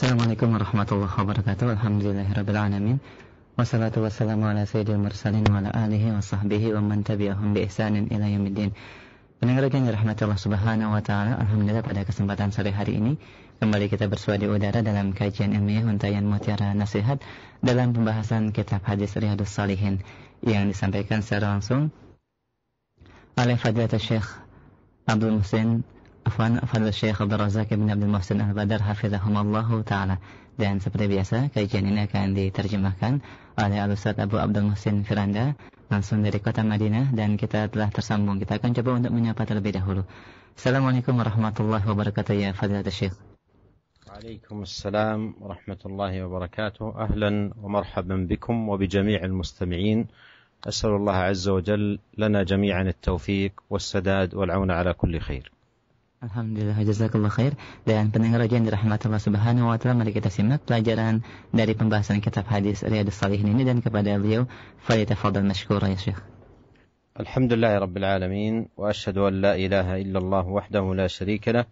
Assalamualaikum warahmatullahi wabarakatuh. Alhamdulillahirrabbilalamin. Wassalatu wassalamu ala sayyidil mursalin wa ala alihi wa sahbihi wa man tabi'ahum bi ihsanin ila yamidin Pendengar yang dirahmati Allah Subhanahu wa taala, alhamdulillah pada kesempatan sore hari ini kembali kita bersua di udara dalam kajian ilmiah Untayan Mutiara Nasihat dalam pembahasan kitab hadis Riyadus Salihin yang disampaikan secara langsung oleh Fadilatul Syekh Abdul Musin Afwan, Fadil Syekh Abdul Razak bin Abdul Muhsin Al-Badar Hafizahumullahu Ta'ala dan seperti biasa kajian ini akan diterjemahkan oleh Al-Ustaz Abu Abdul Muhsin Firanda langsung dari kota Madinah dan kita telah tersambung kita akan coba untuk menyapa terlebih dahulu Assalamualaikum warahmatullahi wabarakatuh ya Fadil Syekh وعليكم السلام ورحمة الله وبركاته أهلا ومرحبا بكم وبجميع mustami'in أسأل الله عز وجل لنا جميعا التوفيق والسداد والعون على كل خير Alhamdulillah jazakallah khair dan pendengar yang dirahmati Allah Subhanahu wa taala mari kita simak pelajaran dari pembahasan kitab hadis Riyadhus Shalihin ini dan kepada beliau falyatafaddal mashkura ya Syekh. Alhamdulillah Rabbil Alamin الحمد لله رب العالمين واشهد ان لا اله الا الله وحده لا شريك له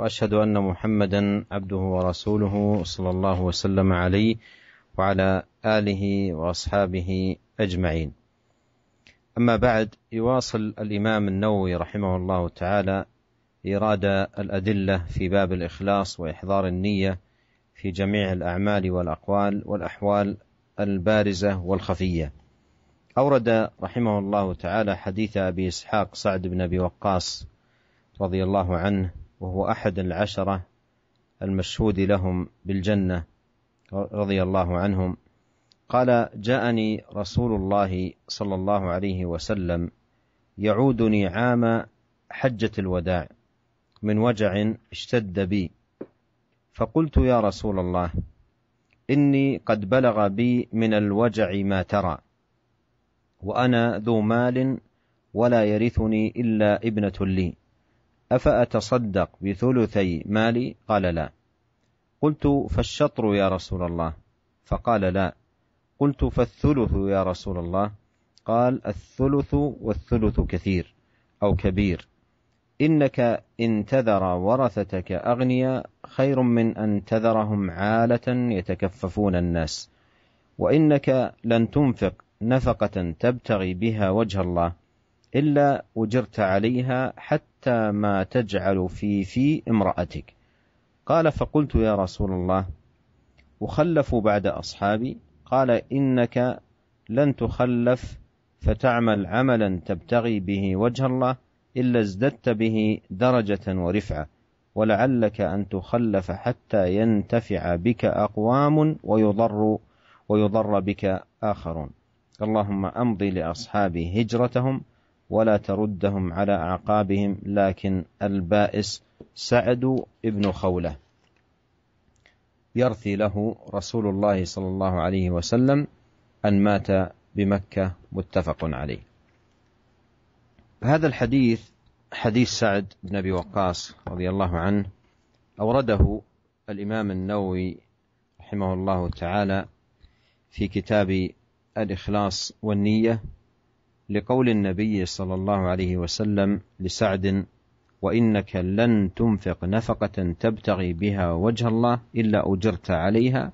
واشهد ان محمدا عبده ورسوله صلى الله وسلم عليه وعلى اله واصحابه اجمعين. اما بعد يواصل الامام النووي رحمه الله تعالى إيراد الأدلة في باب الإخلاص وإحضار النية في جميع الأعمال والأقوال والأحوال البارزة والخفية. أورد رحمه الله تعالى حديث أبي إسحاق سعد بن أبي وقاص رضي الله عنه وهو أحد العشرة المشهود لهم بالجنة رضي الله عنهم قال جاءني رسول الله صلى الله عليه وسلم يعودني عام حجة الوداع من وجع اشتد بي فقلت يا رسول الله اني قد بلغ بي من الوجع ما ترى وانا ذو مال ولا يرثني الا ابنه لي افاتصدق بثلثي مالي قال لا قلت فالشطر يا رسول الله فقال لا قلت فالثلث يا رسول الله قال الثلث والثلث كثير او كبير إنك إن تذر ورثتك أغنياء خير من أن تذرهم عالة يتكففون الناس وإنك لن تنفق نفقة تبتغي بها وجه الله إلا أجرت عليها حتى ما تجعل في في امرأتك قال فقلت يا رسول الله أخلف بعد أصحابي قال إنك لن تخلف فتعمل عملا تبتغي به وجه الله الا ازددت به درجه ورفعه ولعلك ان تخلف حتى ينتفع بك اقوام ويضر ويضر بك اخرون اللهم امضي لاصحابي هجرتهم ولا تردهم على اعقابهم لكن البائس سعد بن خوله يرثي له رسول الله صلى الله عليه وسلم ان مات بمكه متفق عليه هذا الحديث حديث سعد بن ابي وقاص رضي الله عنه اورده الامام النووي رحمه الله تعالى في كتاب الاخلاص والنيه لقول النبي صلى الله عليه وسلم لسعد وانك لن تنفق نفقه تبتغي بها وجه الله الا اجرت عليها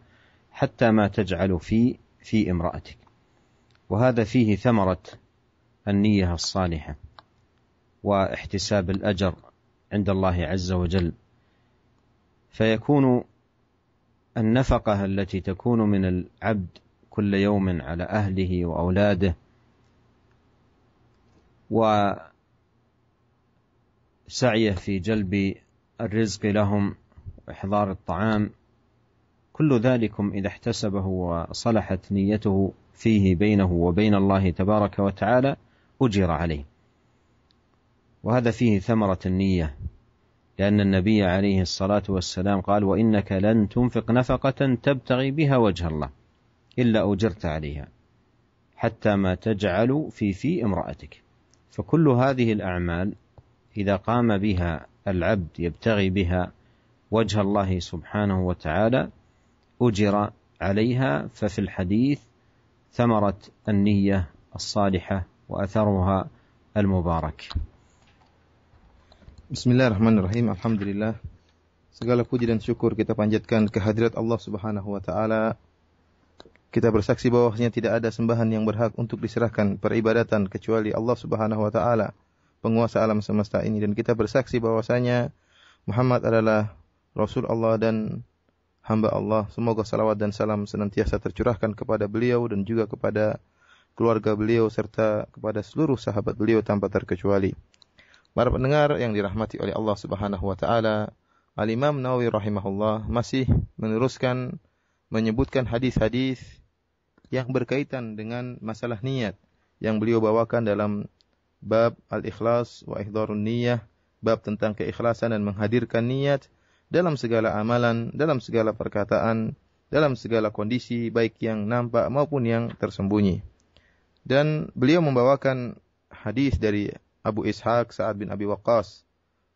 حتى ما تجعل في في امراتك وهذا فيه ثمره النيه الصالحه واحتساب الاجر عند الله عز وجل فيكون النفقه التي تكون من العبد كل يوم على اهله واولاده وسعيه في جلب الرزق لهم واحضار الطعام كل ذلك اذا احتسبه وصلحت نيته فيه بينه وبين الله تبارك وتعالى اجر عليه وهذا فيه ثمرة النية لأن النبي عليه الصلاة والسلام قال وإنك لن تنفق نفقة تبتغي بها وجه الله إلا أجرت عليها حتى ما تجعل في في امرأتك فكل هذه الأعمال إذا قام بها العبد يبتغي بها وجه الله سبحانه وتعالى أجر عليها ففي الحديث ثمرة النية الصالحة وأثرها المبارك Bismillahirrahmanirrahim. Alhamdulillah. Segala puji dan syukur kita panjatkan kehadirat Allah Subhanahu wa taala. Kita bersaksi bahwasanya tidak ada sembahan yang berhak untuk diserahkan peribadatan kecuali Allah Subhanahu wa taala, penguasa alam semesta ini dan kita bersaksi bahwasanya Muhammad adalah rasul Allah dan hamba Allah. Semoga salawat dan salam senantiasa tercurahkan kepada beliau dan juga kepada keluarga beliau serta kepada seluruh sahabat beliau tanpa terkecuali. Para pendengar yang dirahmati oleh Allah Subhanahu wa taala, Al-Imam Nawawi rahimahullah masih meneruskan menyebutkan hadis-hadis yang berkaitan dengan masalah niat yang beliau bawakan dalam bab al-ikhlas wa ihdharun niyah, bab tentang keikhlasan dan menghadirkan niat dalam segala amalan, dalam segala perkataan, dalam segala kondisi baik yang nampak maupun yang tersembunyi. Dan beliau membawakan hadis dari Abu Ishaq Sa'ad bin Abi Waqqas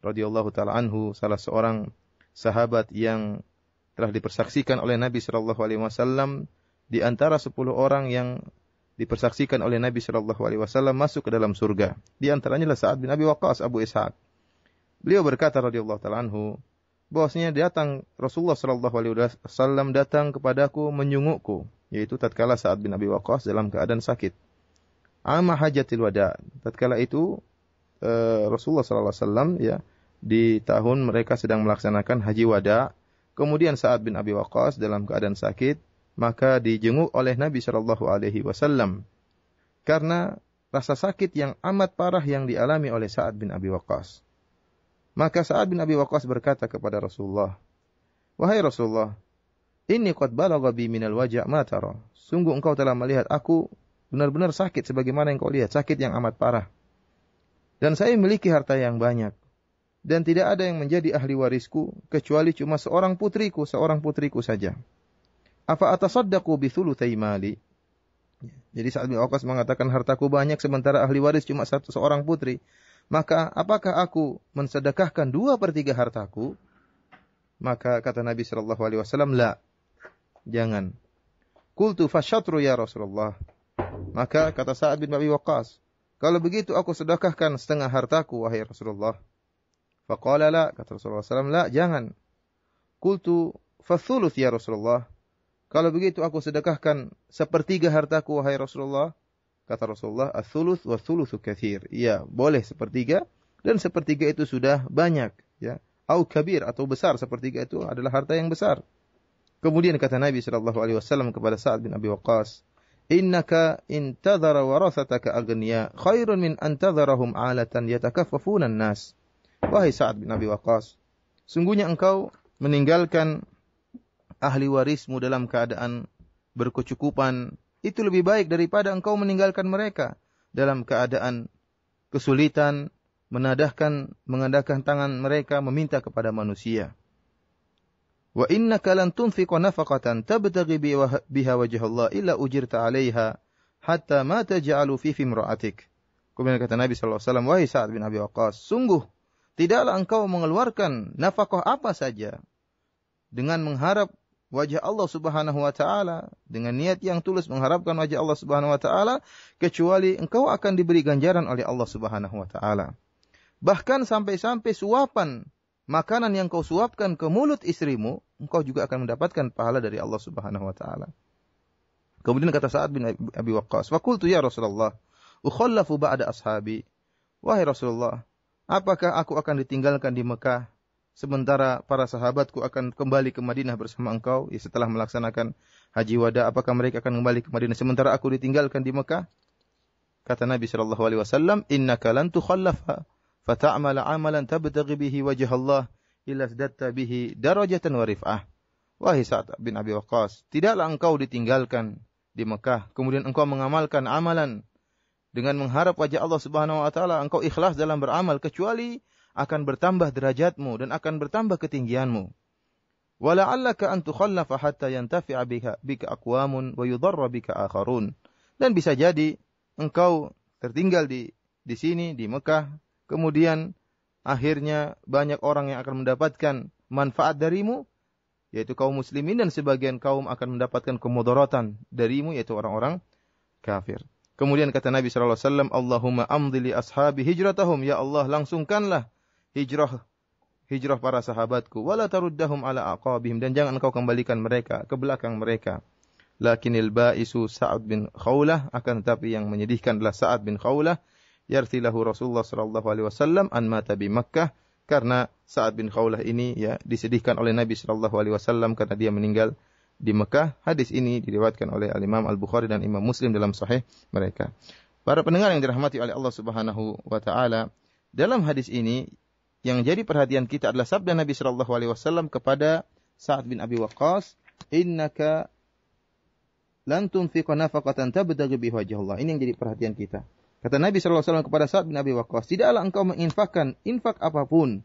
radhiyallahu taala anhu salah seorang sahabat yang telah dipersaksikan oleh Nabi saw alaihi wasallam di antara 10 orang yang dipersaksikan oleh Nabi saw alaihi wasallam masuk ke dalam surga. Di antaranya adalah Sa'ad bin Abi Waqqas Abu Ishaq. Beliau berkata radhiyallahu taala anhu bahwasanya datang Rasulullah saw alaihi wasallam datang kepadaku menyungukku yaitu tatkala Sa'ad bin Abi Waqqas dalam keadaan sakit. Ama hajatil wada. Tatkala itu Eh, Rasulullah SAW ya di tahun mereka sedang melaksanakan haji wada. Kemudian Sa'ad bin Abi Waqqas dalam keadaan sakit, maka dijenguk oleh Nabi Shallallahu Alaihi Wasallam karena rasa sakit yang amat parah yang dialami oleh Sa'ad bin Abi Waqqas. Maka Sa'ad bin Abi Waqqas berkata kepada Rasulullah, Wahai Rasulullah, ini qad balagha bi minal waja' ma Sungguh engkau telah melihat aku benar-benar sakit sebagaimana yang kau lihat, sakit yang amat parah. Dan saya memiliki harta yang banyak. Dan tidak ada yang menjadi ahli warisku, kecuali cuma seorang putriku, seorang putriku saja. Apa atasaddaku bithulutai mali? Jadi saat bin Waqas mengatakan hartaku banyak sementara ahli waris cuma satu seorang putri. Maka apakah aku mensedekahkan dua per tiga hartaku? Maka kata Nabi Shallallahu Alaihi Wasallam, la, jangan. Kultu fasyatru ya Rasulullah. Maka kata Sa'ad bin Abi Waqas kalau begitu aku sedekahkan setengah hartaku wahai Rasulullah. Faqala la, kata Rasulullah SAW, la, jangan. Kultu fathuluth ya Rasulullah. Kalau begitu aku sedekahkan sepertiga hartaku wahai Rasulullah. Kata Rasulullah, athuluth wa thuluthu Iya, boleh sepertiga. Dan sepertiga itu sudah banyak. Ya. Au kabir atau besar. Sepertiga itu adalah harta yang besar. Kemudian kata Nabi Shallallahu Alaihi Wasallam kepada Sa'ad bin Abi Waqqas, innaka intadhara warasataka agniya khairun min antadharahum alatan yatakaffafuna nas wahai Sa'ad bin Abi Waqqas sungguhnya engkau meninggalkan ahli warismu dalam keadaan berkecukupan itu lebih baik daripada engkau meninggalkan mereka dalam keadaan kesulitan menadahkan mengandalkan tangan mereka meminta kepada manusia Wa inna kalan tunfiqa nafaqatan tabtagi biha wajhallah illa ujirta 'alaiha hatta ma taja'alu fi imra'atik. Kemudian kata Nabi SAW, "Wahai Sa'ad bin Abi Waqas, sungguh tidaklah engkau mengeluarkan nafkah apa saja dengan mengharap wajah Allah Subhanahu wa taala, dengan niat yang tulus mengharapkan wajah Allah Subhanahu wa taala, kecuali engkau akan diberi ganjaran oleh Allah Subhanahu wa taala." Bahkan sampai-sampai suapan makanan yang kau suapkan ke mulut istrimu, engkau juga akan mendapatkan pahala dari Allah Subhanahu wa taala. Kemudian kata Sa'ad bin Abi Waqqas, tu ya Rasulullah, ukhallafu ba'da ashabi." Wahai Rasulullah, apakah aku akan ditinggalkan di Mekah sementara para sahabatku akan kembali ke Madinah bersama engkau ya, setelah melaksanakan haji wada apakah mereka akan kembali ke Madinah sementara aku ditinggalkan di Mekah kata Nabi sallallahu alaihi wasallam innaka lan tukhallafa fata'mal amalan tabtaghi bihi wajh Allah illa zadta bihi darajatan wa rif'ah. Wahai Sa'ad bin Abi Waqqas, tidaklah engkau ditinggalkan di Mekah, kemudian engkau mengamalkan amalan dengan mengharap wajah Allah Subhanahu wa taala, engkau ikhlas dalam beramal kecuali akan bertambah derajatmu dan akan bertambah ketinggianmu. Wala'allaka an tukhallafa hatta yantafi'a bika, bika aqwamun wa yudharra bika akharun. Dan bisa jadi engkau tertinggal di di sini di Mekah kemudian akhirnya banyak orang yang akan mendapatkan manfaat darimu, yaitu kaum muslimin dan sebagian kaum akan mendapatkan kemudaratan darimu, yaitu orang-orang kafir. Kemudian kata Nabi Shallallahu Alaihi Wasallam, Allahumma amdili ashabi hijratahum, ya Allah langsungkanlah hijrah hijrah para sahabatku, wala taruddahum ala aqabihim dan jangan kau kembalikan mereka ke belakang mereka. Lakinil ba'isu Sa'ad bin Khawlah akan tetapi yang menyedihkan adalah Sa'ad bin Khawlah yarsilahu Rasulullah sallallahu alaihi wasallam an mata bi Makkah karena Sa'ad bin Khawlah ini ya disedihkan oleh Nabi sallallahu alaihi wasallam karena dia meninggal di Mekah. Hadis ini diriwayatkan oleh Al Imam Al Bukhari dan Imam Muslim dalam sahih mereka. Para pendengar yang dirahmati oleh Allah Subhanahu wa taala, dalam hadis ini yang jadi perhatian kita adalah sabda Nabi sallallahu alaihi wasallam kepada Sa'ad bin Abi Waqqas, "Innaka lan tunfiqa nafaqatan tabtaghi bihi Allah. Ini yang jadi perhatian kita. Kata Nabi SAW kepada Sa'ad bin Abi Waqqas, tidaklah engkau menginfakkan infak apapun.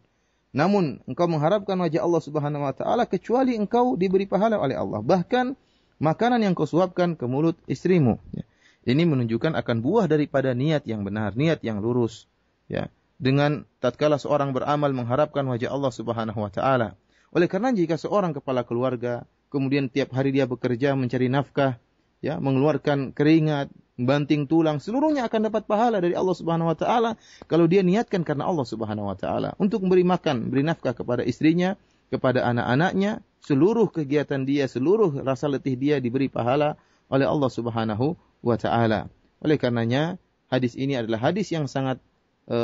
Namun engkau mengharapkan wajah Allah Subhanahu wa taala kecuali engkau diberi pahala oleh Allah. Bahkan makanan yang kau suapkan ke mulut istrimu. Ya. Ini menunjukkan akan buah daripada niat yang benar, niat yang lurus. Ya. Dengan tatkala seorang beramal mengharapkan wajah Allah Subhanahu wa taala. Oleh karena jika seorang kepala keluarga kemudian tiap hari dia bekerja mencari nafkah, ya, mengeluarkan keringat, banting tulang, seluruhnya akan dapat pahala dari Allah Subhanahu wa taala kalau dia niatkan karena Allah Subhanahu wa taala untuk memberi makan, beri nafkah kepada istrinya, kepada anak-anaknya, seluruh kegiatan dia, seluruh rasa letih dia diberi pahala oleh Allah Subhanahu wa taala. Oleh karenanya, hadis ini adalah hadis yang sangat e,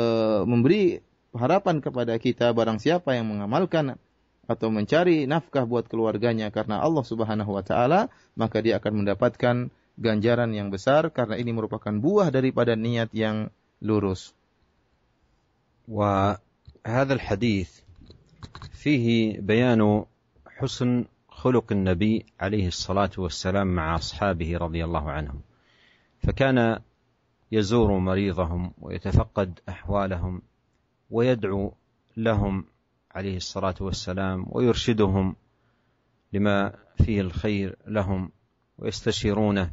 memberi harapan kepada kita barang siapa yang mengamalkan atau mencari nafkah buat keluarganya karena Allah Subhanahu wa taala, maka dia akan mendapatkan ganjaran yang besar karena ini merupakan buah daripada niat yang lurus. Wa وهذا الحديث فيه بيان حسن خلق النبي عليه الصلاة والسلام مع أصحابه رضي الله عنهم فكان يزور مريضهم ويتفقد أحوالهم ويدعو لهم عليه الصلاة والسلام ويرشدهم لما فيه الخير لهم ويستشيرونه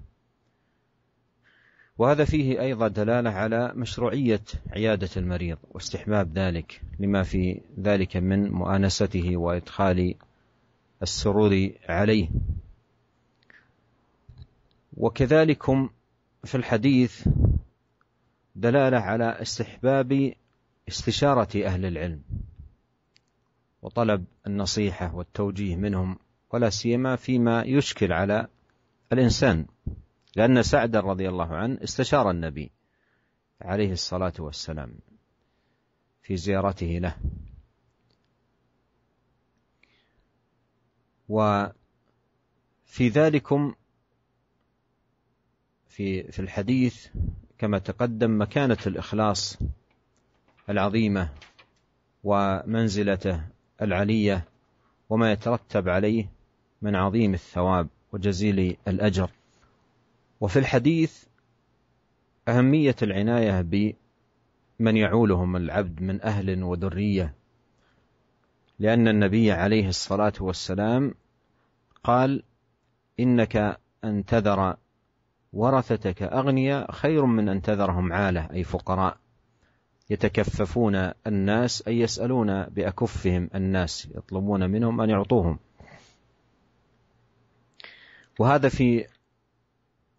وهذا فيه أيضا دلالة على مشروعية عيادة المريض واستحباب ذلك لما في ذلك من مؤانسته وإدخال السرور عليه وكذلكم في الحديث دلالة على استحباب استشارة أهل العلم وطلب النصيحة والتوجيه منهم ولا سيما فيما يشكل على الإنسان لأن سعدا رضي الله عنه استشار النبي عليه الصلاة والسلام في زيارته له وفي ذلكم في في الحديث كما تقدم مكانة الإخلاص العظيمة ومنزلته العلية وما يترتب عليه من عظيم الثواب وجزيل الأجر وفي الحديث أهمية العناية بمن يعولهم العبد من أهل وذرية لأن النبي عليه الصلاة والسلام قال إنك أن تذر ورثتك أغنياء خير من أن تذرهم عالة أي فقراء يتكففون الناس أي يسألون بأكفهم الناس يطلبون منهم أن يعطوهم وهذا في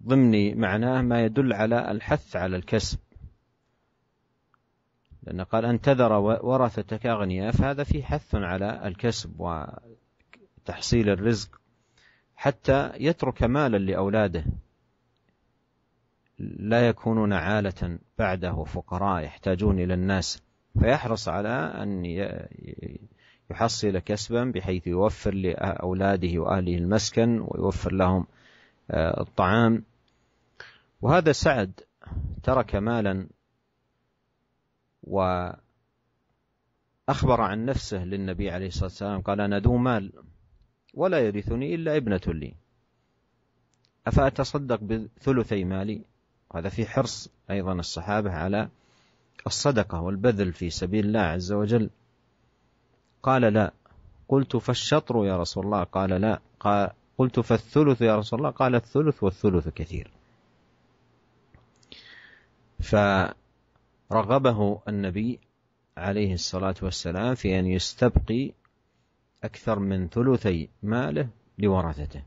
ضمن معناه ما يدل على الحث على الكسب لأن قال أن تذر ورثتك أغنياء فهذا فيه حث على الكسب وتحصيل الرزق حتى يترك مالا لأولاده لا يكونون عالة بعده فقراء يحتاجون إلى الناس فيحرص على أن يحصل كسبا بحيث يوفر لأولاده وأهله المسكن ويوفر لهم آه، الطعام وهذا سعد ترك مالا وأخبر عن نفسه للنبي عليه الصلاة والسلام قال أنا ذو مال ولا يرثني إلا ابنة لي أفأتصدق بثلثي مالي هذا في حرص أيضا الصحابة على الصدقة والبذل في سبيل الله عز وجل قال لا قلت فالشطر يا رسول الله قال لا قال قلت فالثلث يا رسول الله قال الثلث والثلث كثير فرغبه النبي عليه الصلاة والسلام في أن يستبقي أكثر من ثلثي ماله لورثته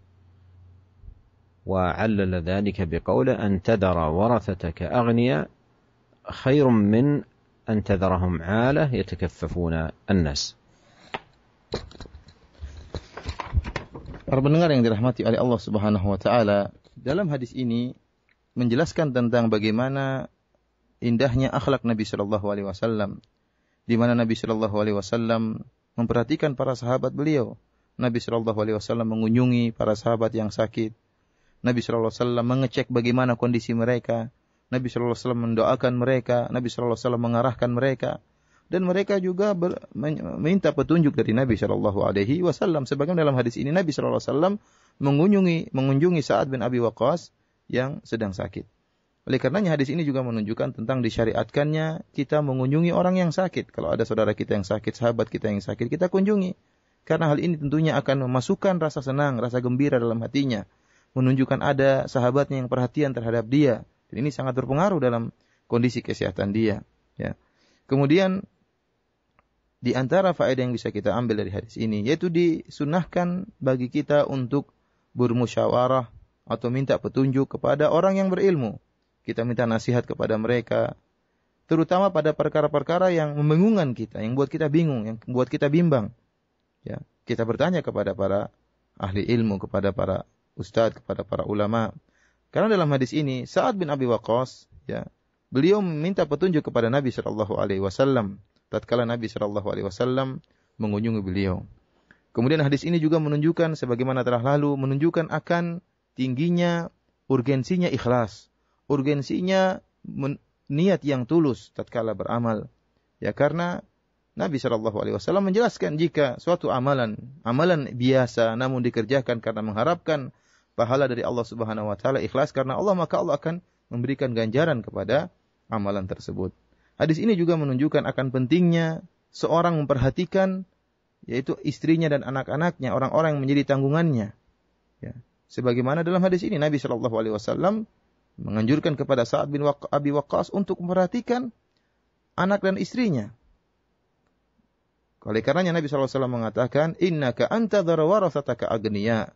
وعلل ذلك بقوله أن تذر ورثتك أغنياء خير من أن تذرهم عالة يتكففون الناس Para pendengar yang dirahmati oleh Allah Subhanahu wa taala, dalam hadis ini menjelaskan tentang bagaimana indahnya akhlak Nabi Shallallahu Alaihi Wasallam, di mana Nabi Shallallahu Alaihi Wasallam memperhatikan para sahabat beliau. Nabi Shallallahu Alaihi Wasallam mengunjungi para sahabat yang sakit. Nabi Shallallahu Alaihi Wasallam mengecek bagaimana kondisi mereka. Nabi Shallallahu Alaihi Wasallam mendoakan mereka. Nabi Shallallahu Alaihi Wasallam mengarahkan mereka. Dan mereka juga ber, minta petunjuk dari Nabi Shallallahu Alaihi Wasallam. Sebagaimana dalam hadis ini Nabi Shallallahu Alaihi Wasallam mengunjungi mengunjungi Saad bin Abi Waqqas yang sedang sakit. Oleh karenanya hadis ini juga menunjukkan tentang disyariatkannya kita mengunjungi orang yang sakit. Kalau ada saudara kita yang sakit, sahabat kita yang sakit, kita kunjungi. Karena hal ini tentunya akan memasukkan rasa senang, rasa gembira dalam hatinya. Menunjukkan ada sahabatnya yang perhatian terhadap dia. Dan ini sangat berpengaruh dalam kondisi kesehatan dia. Ya. Kemudian di antara faedah yang bisa kita ambil dari hadis ini yaitu disunahkan bagi kita untuk bermusyawarah atau minta petunjuk kepada orang yang berilmu kita minta nasihat kepada mereka, terutama pada perkara-perkara yang membingungkan kita, yang buat kita bingung, yang buat kita bimbang. Ya, kita bertanya kepada para ahli ilmu, kepada para ustadz, kepada para ulama. Karena dalam hadis ini saat bin Abi Waqqas, ya, beliau meminta petunjuk kepada Nabi Shallallahu alaihi wasallam tatkala Nabi Shallallahu alaihi wasallam mengunjungi beliau. Kemudian hadis ini juga menunjukkan sebagaimana telah lalu menunjukkan akan tingginya urgensinya ikhlas urgensinya niat yang tulus tatkala beramal. Ya karena Nabi Shallallahu Alaihi Wasallam menjelaskan jika suatu amalan, amalan biasa namun dikerjakan karena mengharapkan pahala dari Allah Subhanahu Wa Taala ikhlas karena Allah maka Allah akan memberikan ganjaran kepada amalan tersebut. Hadis ini juga menunjukkan akan pentingnya seorang memperhatikan yaitu istrinya dan anak-anaknya, orang-orang yang menjadi tanggungannya. Ya. Sebagaimana dalam hadis ini Nabi Shallallahu Alaihi Wasallam menganjurkan kepada Sa'ad bin Abi Waqqas untuk memperhatikan anak dan istrinya. Oleh karenanya Nabi SAW mengatakan, Inna Innaka antadhara warasataka agniya,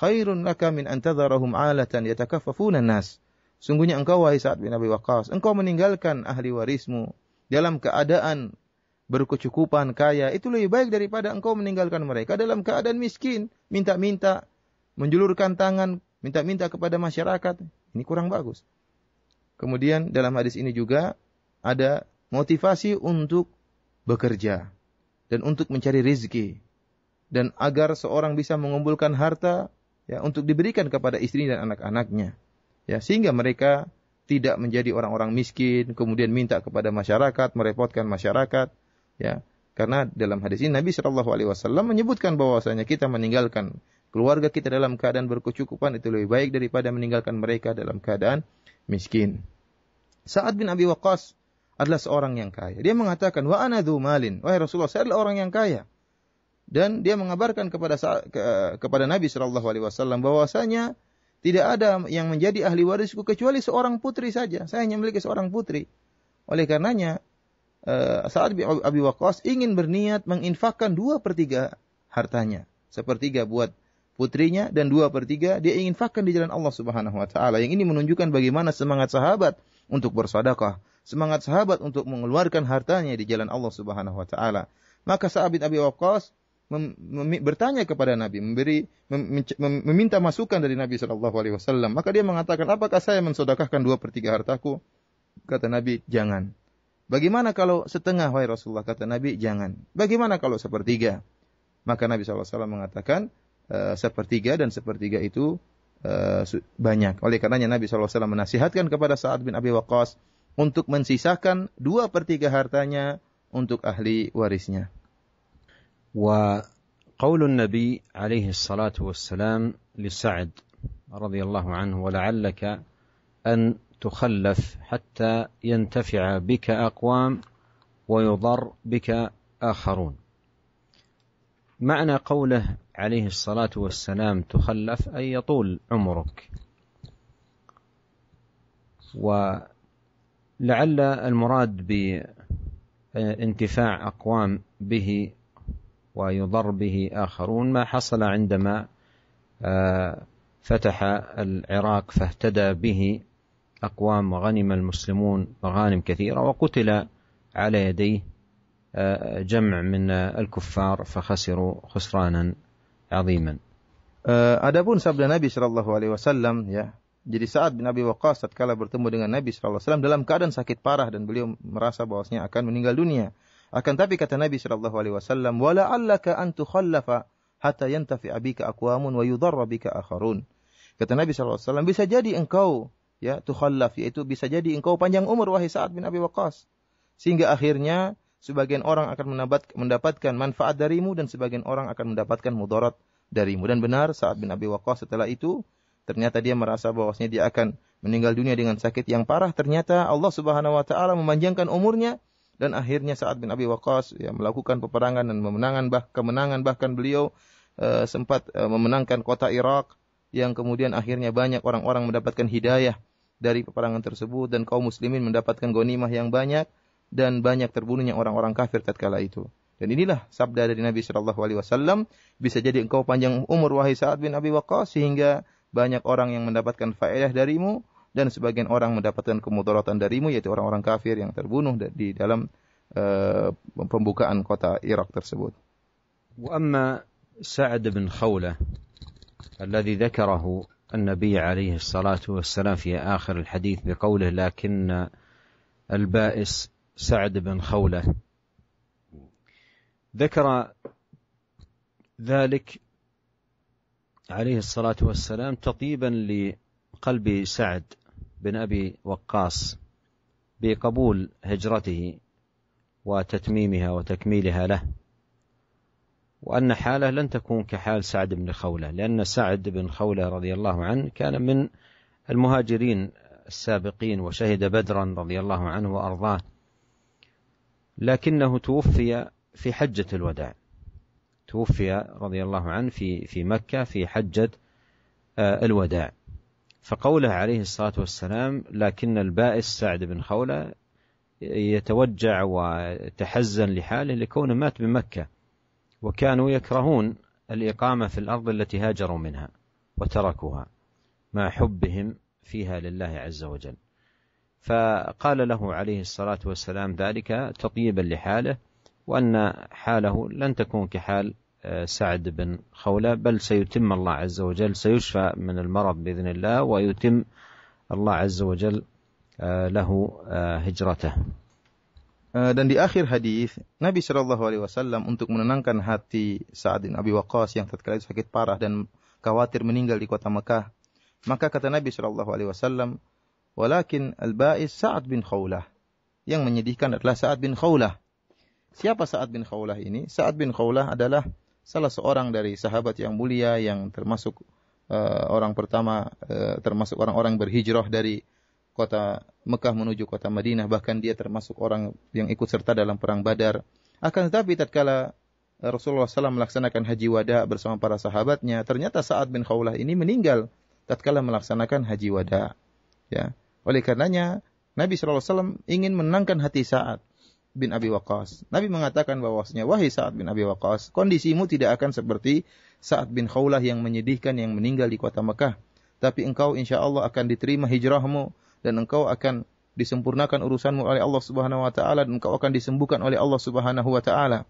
khairun laka min antadharahum alatan yatakaffafuna nas. Sungguhnya engkau wahai Sa'ad bin Abi Waqqas, engkau meninggalkan ahli warismu dalam keadaan berkecukupan kaya, itu lebih baik daripada engkau meninggalkan mereka dalam keadaan miskin, minta-minta, menjulurkan tangan, minta-minta kepada masyarakat. Ini kurang bagus. Kemudian dalam hadis ini juga ada motivasi untuk bekerja dan untuk mencari rezeki dan agar seorang bisa mengumpulkan harta ya untuk diberikan kepada istri dan anak-anaknya ya sehingga mereka tidak menjadi orang-orang miskin kemudian minta kepada masyarakat merepotkan masyarakat ya karena dalam hadis ini Nabi Shallallahu Alaihi Wasallam menyebutkan bahwasanya kita meninggalkan keluarga kita dalam keadaan berkecukupan itu lebih baik daripada meninggalkan mereka dalam keadaan miskin. Sa'ad bin Abi Waqqas adalah seorang yang kaya. Dia mengatakan, "Wa ana malin." Wahai Rasulullah, saya adalah orang yang kaya. Dan dia mengabarkan kepada kepada Nabi Shallallahu alaihi wasallam bahwasanya tidak ada yang menjadi ahli warisku kecuali seorang putri saja. Saya hanya memiliki seorang putri. Oleh karenanya, eh, saat bin Abi Waqqas ingin berniat menginfakkan dua pertiga hartanya. Sepertiga buat putrinya dan dua per tiga dia infakkan di jalan Allah Subhanahu wa taala. Yang ini menunjukkan bagaimana semangat sahabat untuk bersadakah, semangat sahabat untuk mengeluarkan hartanya di jalan Allah Subhanahu wa taala. Maka sahabat Abi Waqqas bertanya kepada Nabi, memberi mem mem meminta masukan dari Nabi Shallallahu alaihi wasallam. Maka dia mengatakan, "Apakah saya mensodakahkan dua per tiga hartaku?" Kata Nabi, "Jangan." Bagaimana kalau setengah wahai Rasulullah? Kata Nabi, "Jangan." Bagaimana kalau sepertiga? Maka Nabi SAW mengatakan, Eh, sepertiga dan sepertiga itu uh, banyak. Oleh karenanya Nabi SAW menasihatkan kepada Sa'ad bin Abi Waqqas untuk mensisahkan dua pertiga hartanya untuk ahli warisnya. Wa qawlun Nabi alaihi salatu wassalam li Sa'ad radhiyallahu anhu wa la'allaka an تخلف حتى ينتفع بك اقوام ويضر بك اخرون معنى قوله عليه الصلاة والسلام تخلف أي يطول عمرك ولعل المراد بانتفاع أقوام به ويضر به آخرون ما حصل عندما آه، فتح العراق فاهتدى به أقوام وغنم المسلمون مغانم كثيرة وقتل على يديه جمع من الكفار فخسروا خسرانا عظيما. Eh, adapun sabda Nabi Shallallahu Alaihi Wasallam ya, jadi saat bin Abi Waqqas tatkala bertemu dengan Nabi Shallallahu Alaihi Wasallam dalam keadaan sakit parah dan beliau merasa bahwasanya akan meninggal dunia. Akan tapi kata Nabi Shallallahu Alaihi Wasallam, wala allaka antu khallafa hatta yantafi abika akwamun wa yudarra bika akharun. Kata Nabi Shallallahu Alaihi Wasallam, bisa jadi engkau ya tuhallaf yaitu bisa jadi engkau panjang umur wahai saat bin Abi Waqqas sehingga akhirnya sebagian orang akan mendapatkan manfaat darimu dan sebagian orang akan mendapatkan mudarat darimu. Dan benar saat bin Abi Waqqas setelah itu ternyata dia merasa bahwasanya dia akan meninggal dunia dengan sakit yang parah. Ternyata Allah Subhanahu wa taala memanjangkan umurnya dan akhirnya saat bin Abi Waqqas ya, melakukan peperangan dan memenangan bah kemenangan bahkan beliau uh, sempat uh, memenangkan kota Irak yang kemudian akhirnya banyak orang-orang mendapatkan hidayah dari peperangan tersebut dan kaum muslimin mendapatkan gonimah yang banyak dan banyak terbunuhnya orang-orang kafir tatkala itu. Dan inilah sabda dari Nabi Shallallahu Alaihi Wasallam. Bisa jadi engkau panjang umur wahai Saad bin Abi Waqqas sehingga banyak orang yang mendapatkan faedah darimu dan sebagian orang mendapatkan kemudaratan darimu yaitu orang-orang kafir yang terbunuh di dalam uh, pembukaan kota Irak tersebut. وأما سعد بن خولة الذي ذكره النبي عليه الصلاة والسلام في آخر الحديث بقوله سعد بن خولة ذكر ذلك عليه الصلاة والسلام تطيبا لقلب سعد بن أبي وقاص بقبول هجرته وتتميمها وتكميلها له وأن حاله لن تكون كحال سعد بن خولة لأن سعد بن خولة رضي الله عنه كان من المهاجرين السابقين وشهد بدرا رضي الله عنه وأرضاه لكنه توفي في حجة الوداع توفي رضي الله عنه في في مكة في حجة آه، الوداع فقوله عليه الصلاة والسلام لكن البائس سعد بن خولة يتوجع وتحزن لحاله لكونه مات بمكة وكانوا يكرهون الإقامة في الأرض التي هاجروا منها وتركوها مع حبهم فيها لله عز وجل فقال له عليه الصلاة والسلام ذلك تطيبا لحاله وأن حاله لن تكون كحال سعد بن خولة بل سيتم الله عز وجل سيشفى من المرض بإذن الله ويتم الله عز وجل له هجرته dan di akhir hadis Nabi Shallallahu Alaihi Wasallam untuk menenangkan hati Sa'ad bin Abi Waqqas yang tatkala itu sakit parah dan khawatir meninggal di kota Mekah maka kata Nabi Shallallahu Alaihi Wasallam Walakin al-ba'is Sa'ad bin Khawlah. Yang menyedihkan adalah Sa'ad bin Khawlah. Siapa Sa'ad bin Khawlah ini? Sa'ad bin Khawlah adalah salah seorang dari sahabat yang mulia yang termasuk uh, orang pertama uh, termasuk orang-orang berhijrah dari kota Mekah menuju kota Madinah bahkan dia termasuk orang yang ikut serta dalam perang Badar akan tetapi tatkala eh, Rasulullah SAW melaksanakan haji wada bersama para sahabatnya ternyata Sa'ad bin Khawlah ini meninggal tatkala melaksanakan haji wada ya oleh karenanya, Nabi SAW ingin menangkan hati Sa'ad bin Abi Waqas. Nabi mengatakan bahwasanya, wahai Sa'ad bin Abi Waqas, kondisimu tidak akan seperti Sa'ad bin Khawlah yang menyedihkan yang meninggal di kota Mekah. Tapi engkau insya Allah akan diterima hijrahmu dan engkau akan disempurnakan urusanmu oleh Allah Subhanahu wa taala dan engkau akan disembuhkan oleh Allah Subhanahu wa taala.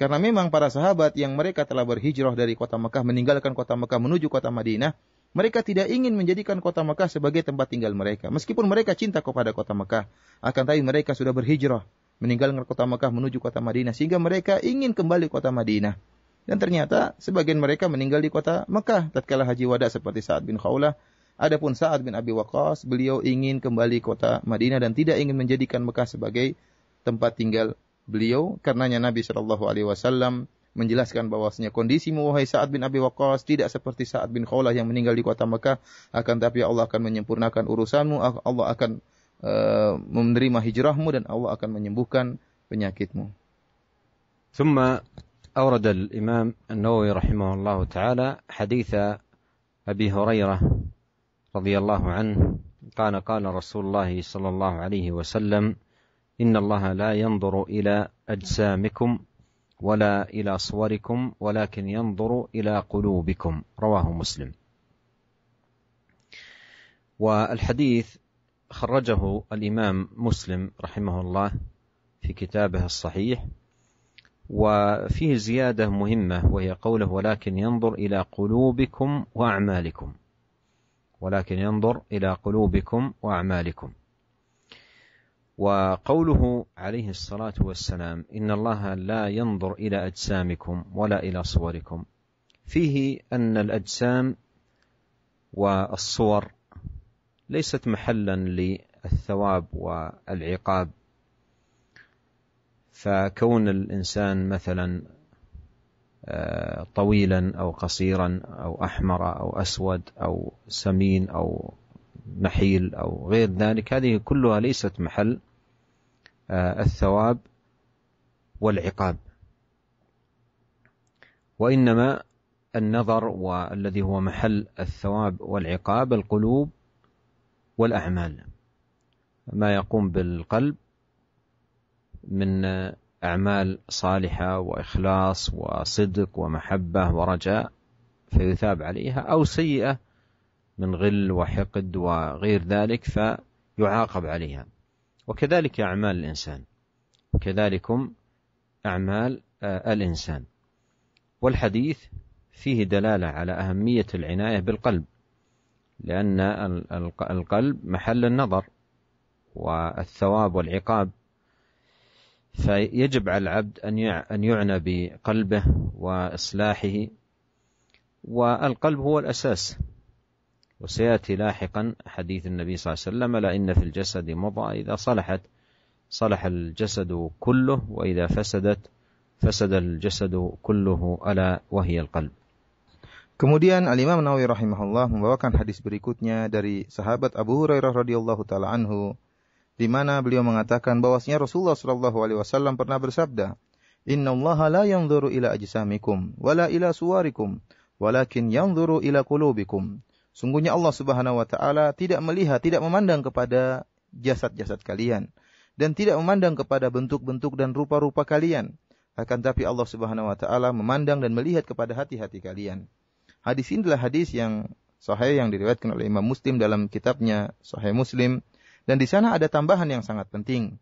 Karena memang para sahabat yang mereka telah berhijrah dari kota Mekah meninggalkan kota Mekah menuju kota Madinah, mereka tidak ingin menjadikan kota Mekah sebagai tempat tinggal mereka. Meskipun mereka cinta kepada kota Mekah, akan tapi mereka sudah berhijrah, meninggalkan kota Mekah menuju kota Madinah sehingga mereka ingin kembali kota Madinah. Dan ternyata sebagian mereka meninggal di kota Mekah tatkala haji wada seperti Sa'ad bin Khawlah. Adapun Sa'ad bin Abi Waqqas, beliau ingin kembali kota Madinah dan tidak ingin menjadikan Mekah sebagai tempat tinggal beliau karenanya Nabi Shallallahu alaihi wasallam menjelaskan bahwasanya kondisimu wahai Sa'ad bin Abi Waqqas tidak seperti Sa'ad bin Khawlah yang meninggal di kota Mekah akan tapi Allah akan menyempurnakan urusanmu Allah akan uh, menerima hijrahmu dan Allah akan menyembuhkan penyakitmu. ثم أورد الإمام النووي رحمه الله تعالى حديث أبي هريرة رضي الله عنه قال قال رسول الله صلى الله عليه وسلم إن الله لا ينظر إلى أجسامكم ولا الى صوركم ولكن ينظر الى قلوبكم رواه مسلم والحديث خرجه الامام مسلم رحمه الله في كتابه الصحيح وفيه زياده مهمه وهي قوله ولكن ينظر الى قلوبكم واعمالكم ولكن ينظر الى قلوبكم واعمالكم وقوله عليه الصلاه والسلام ان الله لا ينظر الى اجسامكم ولا الى صوركم فيه ان الاجسام والصور ليست محلا للثواب والعقاب فكون الانسان مثلا آه، طويلا او قصيرا او احمر او اسود او سمين او نحيل او غير ذلك هذه كلها ليست محل آه، الثواب والعقاب وانما النظر والذي هو محل الثواب والعقاب القلوب والاعمال ما يقوم بالقلب من اعمال صالحه واخلاص وصدق ومحبه ورجاء فيثاب عليها او سيئه من غل وحقد وغير ذلك فيعاقب عليها وكذلك أعمال الإنسان كذلكم أعمال آه، الإنسان والحديث فيه دلالة على أهمية العناية بالقلب لأن القلب محل النظر والثواب والعقاب فيجب على العبد أن يعنى بقلبه وإصلاحه والقلب هو الأساس وسيأتي لاحقا حديث النبي صلى الله عليه وسلم لئن في الجسد مضى إذا صلحت صلح الجسد كله وإذا فسدت فسد الجسد كله ألا وهي القلب Kemudian Al Imam Nawawi rahimahullah membawakan hadis berikutnya dari sahabat Abu Hurairah radhiyallahu taala anhu di mana beliau mengatakan bahwasanya Rasulullah sallallahu alaihi wasallam pernah bersabda, "Inna Allah la yanzuru ila ajsamikum wala ila suwarikum, walakin yanzuru ila qulubikum." Sungguhnya Allah Subhanahu wa taala tidak melihat, tidak memandang kepada jasad-jasad kalian dan tidak memandang kepada bentuk-bentuk dan rupa-rupa kalian. Akan tapi Allah Subhanahu wa taala memandang dan melihat kepada hati-hati kalian. Hadis inilah hadis yang sahih yang diriwayatkan oleh Imam Muslim dalam kitabnya Sahih Muslim dan di sana ada tambahan yang sangat penting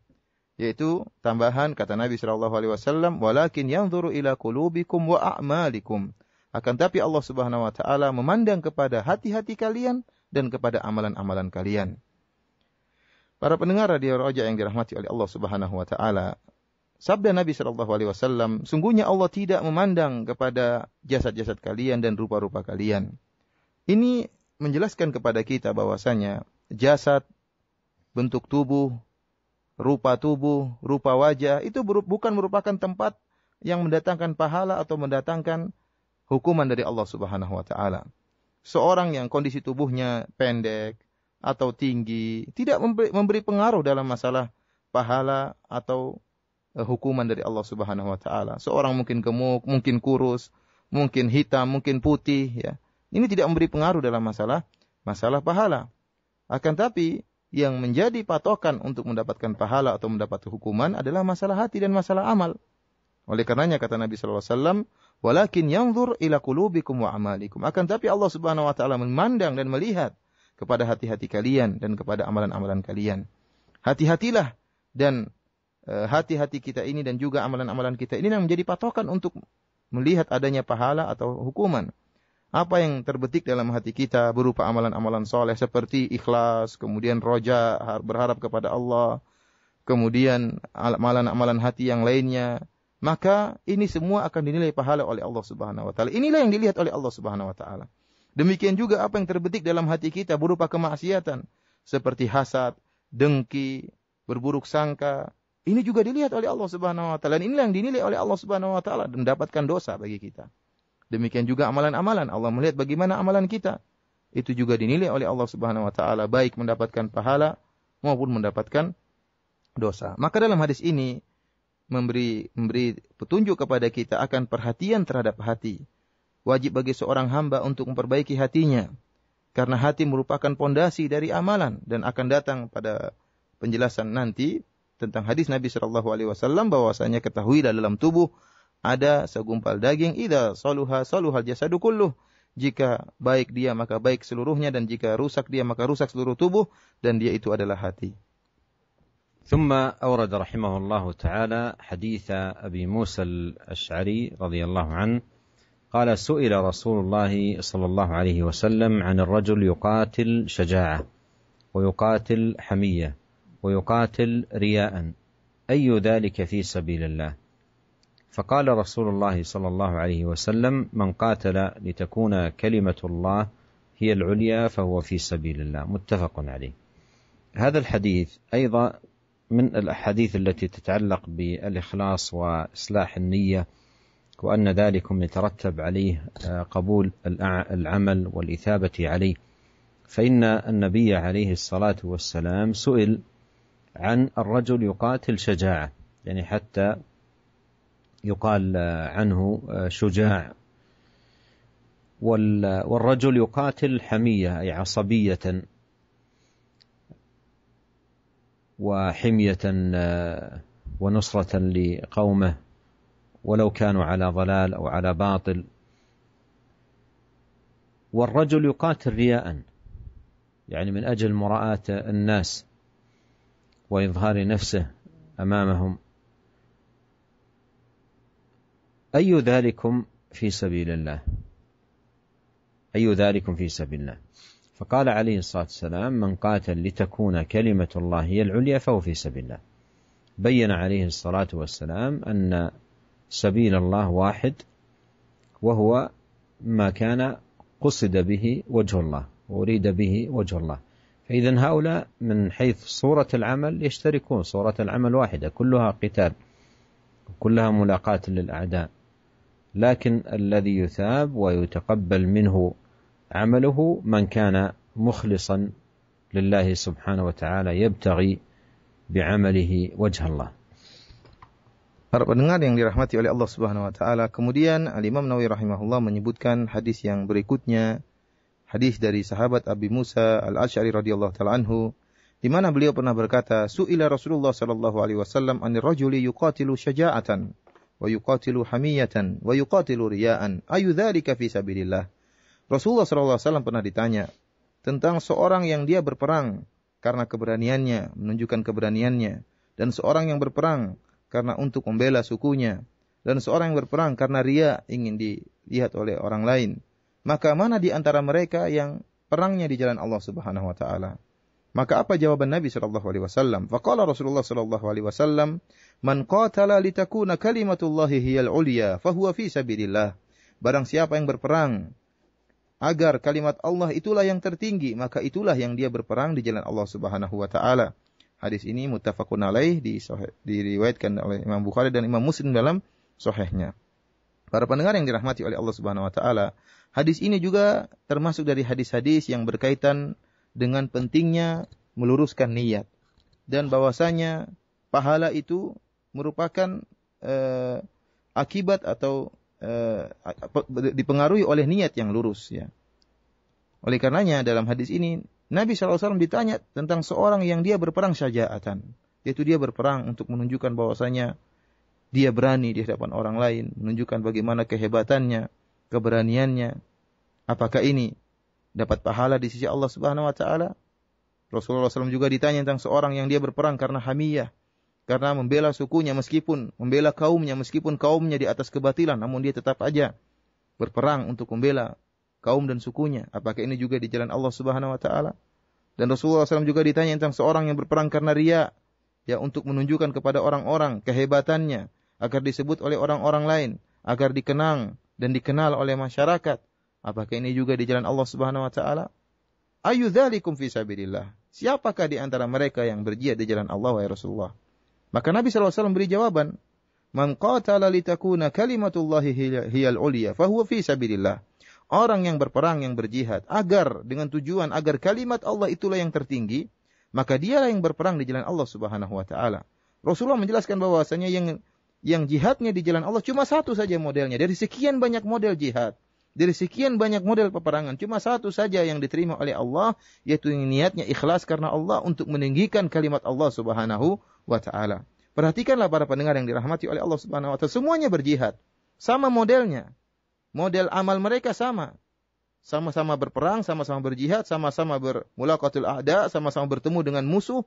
yaitu tambahan kata Nabi sallallahu alaihi wasallam walakin yanzuru ila qulubikum wa a'malikum akan tapi Allah Subhanahu wa taala memandang kepada hati-hati kalian dan kepada amalan-amalan kalian. Para pendengar radio Roja yang dirahmati oleh Allah Subhanahu wa taala, sabda Nabi sallallahu alaihi wasallam, sungguhnya Allah tidak memandang kepada jasad-jasad kalian dan rupa-rupa kalian. Ini menjelaskan kepada kita bahwasanya jasad, bentuk tubuh, rupa tubuh, rupa wajah itu bukan merupakan tempat yang mendatangkan pahala atau mendatangkan hukuman dari Allah Subhanahu wa taala. Seorang yang kondisi tubuhnya pendek atau tinggi tidak memberi pengaruh dalam masalah pahala atau eh, hukuman dari Allah Subhanahu wa taala. Seorang mungkin gemuk, mungkin kurus, mungkin hitam, mungkin putih ya. Ini tidak memberi pengaruh dalam masalah masalah pahala. Akan tapi yang menjadi patokan untuk mendapatkan pahala atau mendapat hukuman adalah masalah hati dan masalah amal. Oleh karenanya kata Nabi sallallahu alaihi wasallam, Walakin yanzur ila qulubikum wa amalikum. Akan tapi Allah Subhanahu wa taala memandang dan melihat kepada hati-hati kalian dan kepada amalan-amalan kalian. Hati-hatilah dan e, hati-hati kita ini dan juga amalan-amalan kita ini yang menjadi patokan untuk melihat adanya pahala atau hukuman. Apa yang terbetik dalam hati kita berupa amalan-amalan soleh seperti ikhlas, kemudian roja, berharap kepada Allah, kemudian amalan-amalan hati yang lainnya, maka ini semua akan dinilai pahala oleh Allah Subhanahu wa taala. Inilah yang dilihat oleh Allah Subhanahu wa taala. Demikian juga apa yang terbetik dalam hati kita berupa kemaksiatan seperti hasad, dengki, berburuk sangka. Ini juga dilihat oleh Allah Subhanahu wa taala. Inilah yang dinilai oleh Allah Subhanahu wa taala dan mendapatkan dosa bagi kita. Demikian juga amalan-amalan. Allah melihat bagaimana amalan kita. Itu juga dinilai oleh Allah Subhanahu wa taala baik mendapatkan pahala maupun mendapatkan dosa. Maka dalam hadis ini memberi memberi petunjuk kepada kita akan perhatian terhadap hati. Wajib bagi seorang hamba untuk memperbaiki hatinya karena hati merupakan pondasi dari amalan dan akan datang pada penjelasan nanti tentang hadis Nabi Shallallahu Alaihi Wasallam bahwasanya ketahuilah dalam tubuh ada segumpal daging ida saluha saluhal jasadu jika baik dia maka baik seluruhnya dan jika rusak dia maka rusak seluruh tubuh dan dia itu adalah hati. ثم اورد رحمه الله تعالى حديث ابي موسى الاشعري رضي الله عنه قال سئل رسول الله صلى الله عليه وسلم عن الرجل يقاتل شجاعه ويقاتل حميه ويقاتل رياء اي ذلك في سبيل الله فقال رسول الله صلى الله عليه وسلم من قاتل لتكون كلمه الله هي العليا فهو في سبيل الله متفق عليه هذا الحديث ايضا من الاحاديث التي تتعلق بالاخلاص واصلاح النيه وان ذلكم يترتب عليه آه، قبول العمل والاثابه عليه فان النبي عليه الصلاه والسلام سئل عن الرجل يقاتل شجاعه يعني حتى يقال آه، عنه آه، شجاع والرجل يقاتل حميه اي يعني عصبيه وحمية آه، ونصرة لقومه ولو كانوا على ضلال أو على باطل والرجل يقاتل رياء يعني من أجل مراءة الناس وإظهار نفسه أمامهم أي ذلكم في سبيل الله أي ذلكم في سبيل الله فقال عليه الصلاه والسلام من قاتل لتكون كلمه الله هي العليا فهو في سبيل الله. بين عليه الصلاه والسلام ان سبيل الله واحد وهو ما كان قصد به وجه الله واريد به وجه الله. فاذا هؤلاء من حيث صوره العمل يشتركون صوره العمل واحده كلها قتال كلها ملاقاه للاعداء. لكن الذي يثاب ويتقبل منه عمله من كان مخلصا لله سبحانه وتعالى يبتغي بعمله وجه الله Para pendengar yang dirahmati oleh Allah Subhanahu wa taala, kemudian Al Imam Nawawi rahimahullah menyebutkan hadis yang berikutnya, hadis dari sahabat Abi Musa al Ashari radhiyallahu taala anhu, di mana beliau pernah berkata, "Su'ila Rasulullah sallallahu alaihi wasallam 'anil rajuli yuqatilu syaja'atan wa yuqatilu hamiyatan wa yuqatilu riya'an, ayu dzalika fi sabilillah?" Rasulullah SAW pernah ditanya tentang seorang yang dia berperang karena keberaniannya, menunjukkan keberaniannya, dan seorang yang berperang karena untuk membela sukunya, dan seorang yang berperang karena ria ingin dilihat oleh orang lain. Maka mana di antara mereka yang perangnya di jalan Allah Subhanahu wa taala? Maka apa jawaban Nabi sallallahu alaihi wasallam? Faqala Rasulullah sallallahu alaihi wasallam, "Man qatala litakuna kalimatullahi hiyal ulya, fahuwa fi sabilillah." Barang siapa yang berperang agar kalimat Allah itulah yang tertinggi, maka itulah yang dia berperang di jalan Allah Subhanahu wa taala. Hadis ini muttafaqun alaih di diriwayatkan oleh Imam Bukhari dan Imam Muslim dalam sahihnya. Para pendengar yang dirahmati oleh Allah Subhanahu wa taala, hadis ini juga termasuk dari hadis-hadis yang berkaitan dengan pentingnya meluruskan niat dan bahwasanya pahala itu merupakan eh, akibat atau Eh, dipengaruhi oleh niat yang lurus ya. Oleh karenanya dalam hadis ini Nabi SAW ditanya tentang seorang yang dia berperang syajaatan. Yaitu dia berperang untuk menunjukkan bahwasanya dia berani di hadapan orang lain, menunjukkan bagaimana kehebatannya, keberaniannya. Apakah ini dapat pahala di sisi Allah Subhanahu wa taala? Rasulullah SAW juga ditanya tentang seorang yang dia berperang karena hamiyah, karena membela sukunya meskipun membela kaumnya meskipun kaumnya di atas kebatilan namun dia tetap aja berperang untuk membela kaum dan sukunya. Apakah ini juga di jalan Allah Subhanahu wa taala? Dan Rasulullah SAW juga ditanya tentang seorang yang berperang karena ria, ya untuk menunjukkan kepada orang-orang kehebatannya, agar disebut oleh orang-orang lain, agar dikenang dan dikenal oleh masyarakat. Apakah ini juga di jalan Allah Subhanahu wa taala? Ayu dzalikum fi sabilillah. Siapakah di antara mereka yang berjihad di jalan Allah wahai Rasulullah? Maka Nabi SAW beri jawaban, "Man qatala litakuna kalimatullahi hiyal ulia fahuwa fi sabilillah." Orang yang berperang yang berjihad agar dengan tujuan agar kalimat Allah itulah yang tertinggi, maka dialah yang berperang di jalan Allah Subhanahu wa taala. Rasulullah menjelaskan bahwasanya yang yang jihadnya di jalan Allah cuma satu saja modelnya dari sekian banyak model jihad. Dari sekian banyak model peperangan, cuma satu saja yang diterima oleh Allah, yaitu niatnya ikhlas karena Allah untuk meninggikan kalimat Allah Subhanahu wa taala. Perhatikanlah para pendengar yang dirahmati oleh Allah Subhanahu wa taala, semuanya berjihad. Sama modelnya. Model amal mereka sama. Sama-sama berperang, sama-sama berjihad, sama-sama bermulaqatul a'da, sama-sama bertemu dengan musuh,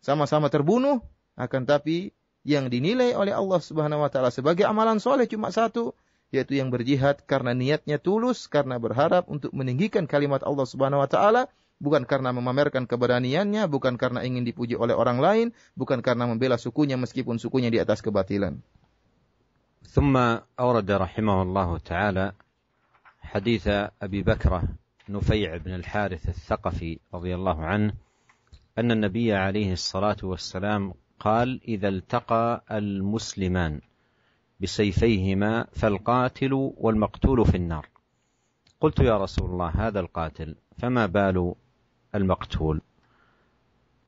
sama-sama terbunuh, akan tapi yang dinilai oleh Allah Subhanahu wa taala sebagai amalan soleh cuma satu, yaitu yang berjihad karena niatnya tulus, karena berharap untuk meninggikan kalimat Allah Subhanahu wa taala bukan karena memamerkan keberaniannya, bukan karena ingin dipuji oleh orang lain, bukan karena membela sukunya meskipun sukunya di atas kebatilan. ثم أورد رحمه الله تعالى حديث أبي بكرة نفيع بن الحارث الثقفي رضي الله عنه أن النبي عليه الصلاة والسلام قال إذا التقى المسلمان بسيفيهما فالقاتل والمقتول في النار قلت يا رسول الله هذا القاتل فما بال المقتول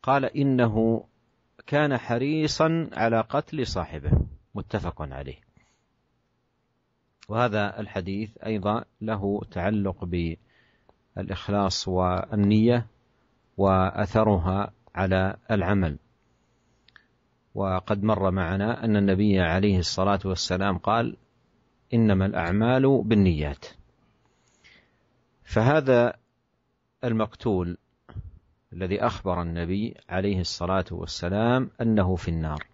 قال إنه كان حريصا على قتل صاحبه متفق عليه وهذا الحديث أيضا له تعلق بالإخلاص والنية وأثرها على العمل وقد مر معنا أن النبي عليه الصلاة والسلام قال إنما الأعمال بالنيات فهذا المقتول الذي أخبر النبي عليه الصلاة والسلام أنه في النار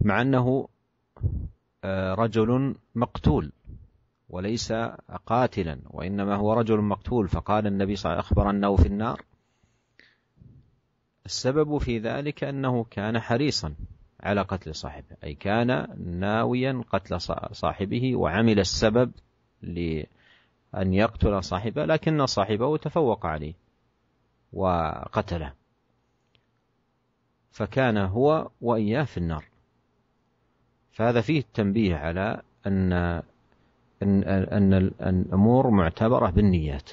مع أنه آه، رجل مقتول وليس قاتلا وإنما هو رجل مقتول فقال النبي صلى الله عليه وسلم أخبر أنه في النار السبب في ذلك أنه كان حريصا على قتل صاحبه أي كان ناويا قتل صاحبه وعمل السبب لأن يقتل صاحبه لكن صاحبه تفوق عليه وقتله فكان هو وإياه في النار فهذا فيه التنبيه على أن أن أن الأمور معتبرة بالنيات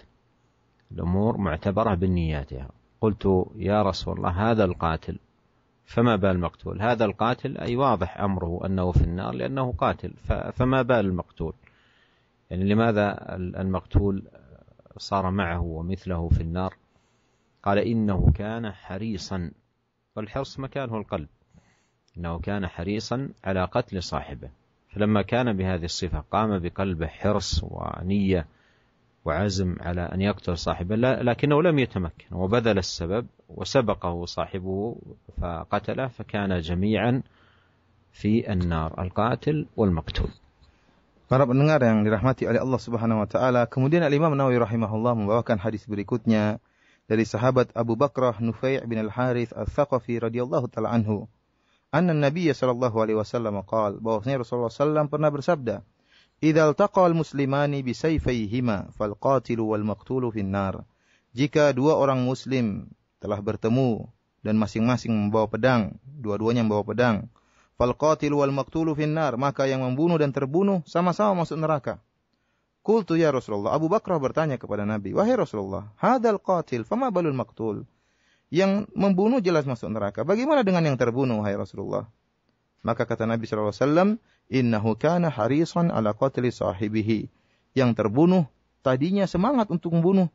الأمور معتبرة بنياتها يعني قلت يا رسول الله هذا القاتل فما بال المقتول هذا القاتل أي واضح أمره أنه في النار لأنه قاتل فما بال المقتول يعني لماذا المقتول صار معه ومثله في النار قال إنه كان حريصا والحرص مكانه القلب إنه كان حريصا على قتل صاحبه فلما كان بهذه الصفة قام بقلبه حرص ونية وعزم على أن يقتل صاحبه لكنه لم يتمكن وبذل السبب وسبقه صاحبه فقتله فكان جميعا في النار القاتل والمقتول Para pendengar yang dirahmati oleh Allah Subhanahu wa taala, kemudian Al Imam Nawawi rahimahullah membawakan hadis berikutnya dari sahabat Abu Bakrah Nufay' bin Al-Harith Al-Thaqafi radhiyallahu taala anhu. Anna Nabi sallallahu alaihi wasallam qaal bahwasanya Rasulullah sallam pernah bersabda, "Idzal taqal muslimani bi sayfayhima fal qatilu wal maqtulu finnar." Jika dua orang muslim telah bertemu dan masing-masing membawa pedang, dua-duanya membawa pedang, fal qatilu wal maqtulu finnar, maka yang membunuh dan terbunuh sama-sama masuk neraka. Kultu ya Rasulullah. Abu Bakrah bertanya kepada Nabi, Wahai Rasulullah, hadal qatil, fama balul maktul. Yang membunuh jelas masuk neraka. Bagaimana dengan yang terbunuh, wahai Rasulullah? Maka kata Nabi SAW, Innahu kana harisan ala qatili sahibihi. Yang terbunuh tadinya semangat untuk membunuh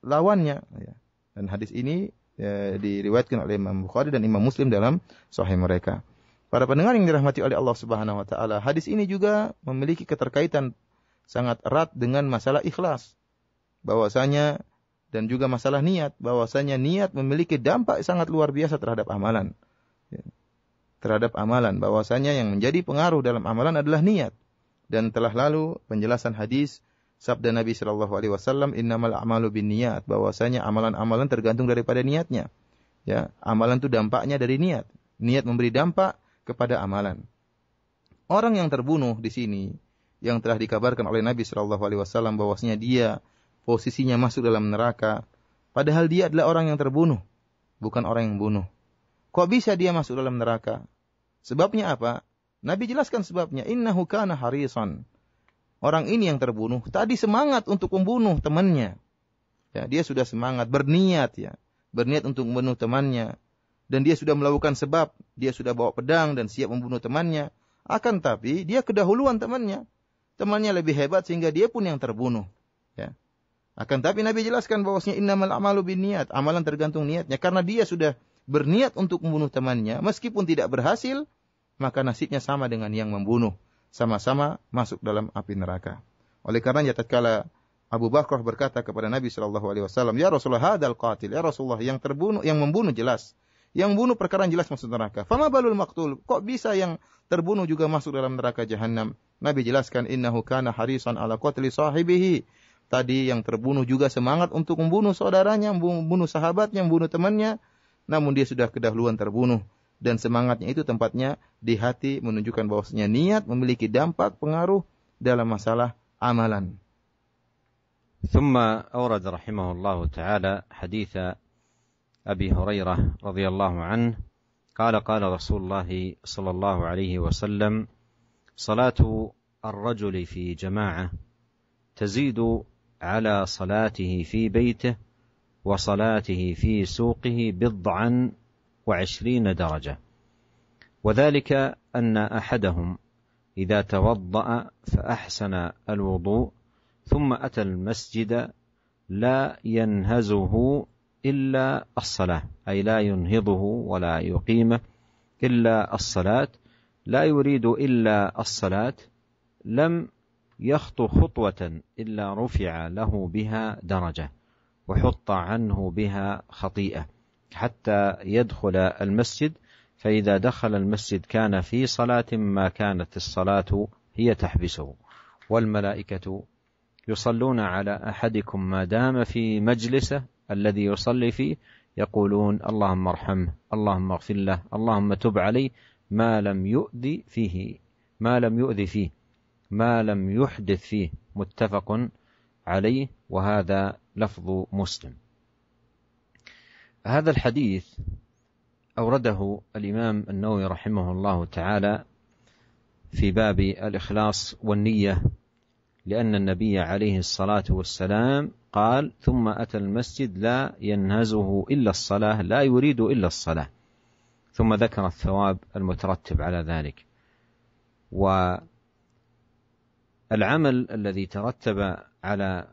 lawannya. Ya. Dan hadis ini ya, diriwayatkan oleh Imam Bukhari dan Imam Muslim dalam sahih mereka. Para pendengar yang dirahmati oleh Allah Subhanahu wa taala, hadis ini juga memiliki keterkaitan sangat erat dengan masalah ikhlas. Bahwasanya dan juga masalah niat, bahwasanya niat memiliki dampak sangat luar biasa terhadap amalan. Ya. Terhadap amalan, bahwasanya yang menjadi pengaruh dalam amalan adalah niat. Dan telah lalu penjelasan hadis sabda Nabi Shallallahu Alaihi Wasallam, innamal amalu bin niat, bahwasanya amalan-amalan tergantung daripada niatnya. Ya, amalan itu dampaknya dari niat. Niat memberi dampak kepada amalan. Orang yang terbunuh di sini yang telah dikabarkan oleh Nabi Shallallahu Alaihi Wasallam bahwasanya dia posisinya masuk dalam neraka, padahal dia adalah orang yang terbunuh, bukan orang yang bunuh. Kok bisa dia masuk dalam neraka? Sebabnya apa? Nabi jelaskan sebabnya. Inna hukana harison. Orang ini yang terbunuh tadi semangat untuk membunuh temannya. Ya, dia sudah semangat berniat ya, berniat untuk membunuh temannya dan dia sudah melakukan sebab, dia sudah bawa pedang dan siap membunuh temannya. Akan tapi dia kedahuluan temannya temannya lebih hebat sehingga dia pun yang terbunuh. Ya. Akan tapi Nabi jelaskan bahwasanya innamal amalu niat, amalan tergantung niatnya. Karena dia sudah berniat untuk membunuh temannya, meskipun tidak berhasil, maka nasibnya sama dengan yang membunuh. Sama-sama masuk dalam api neraka. Oleh karenanya tatkala Abu Bakar berkata kepada Nabi Shallallahu Alaihi Wasallam, ya Rasulullah hadal qatil, ya Rasulullah yang terbunuh, yang membunuh jelas. Yang bunuh perkara yang jelas masuk neraka. Fama balul maktul. Kok bisa yang terbunuh juga masuk dalam neraka jahanam? Nabi jelaskan innahu kana harisan ala qatli sahibihi. Tadi yang terbunuh juga semangat untuk membunuh saudaranya, membunuh sahabatnya, membunuh temannya. Namun dia sudah kedahuluan terbunuh. Dan semangatnya itu tempatnya di hati menunjukkan bahwasanya niat memiliki dampak pengaruh dalam masalah amalan. ثم أورد رحمه الله تعالى ابي هريره رضي الله عنه قال قال رسول الله صلى الله عليه وسلم صلاه الرجل في جماعه تزيد على صلاته في بيته وصلاته في سوقه بضعا وعشرين درجه وذلك ان احدهم اذا توضا فاحسن الوضوء ثم اتى المسجد لا ينهزه إلا الصلاة أي لا ينهضه ولا يقيمه إلا الصلاة لا يريد إلا الصلاة لم يخطو خطوة إلا رفع له بها درجة وحط عنه بها خطيئة حتى يدخل المسجد فإذا دخل المسجد كان في صلاة ما كانت الصلاة هي تحبسه والملائكة يصلون على أحدكم ما دام في مجلسه الذي يصلي فيه يقولون اللهم ارحمه اللهم اغفر له اللهم تب عليه ما لم يؤذي فيه ما لم يؤذي فيه ما لم يحدث فيه متفق عليه وهذا لفظ مسلم هذا الحديث أورده الإمام النووي رحمه الله تعالى في باب الإخلاص والنية لأن النبي عليه الصلاة والسلام قال ثم أتى المسجد لا ينهزه إلا الصلاة لا يريد إلا الصلاة ثم ذكر الثواب المترتب على ذلك والعمل الذي ترتب على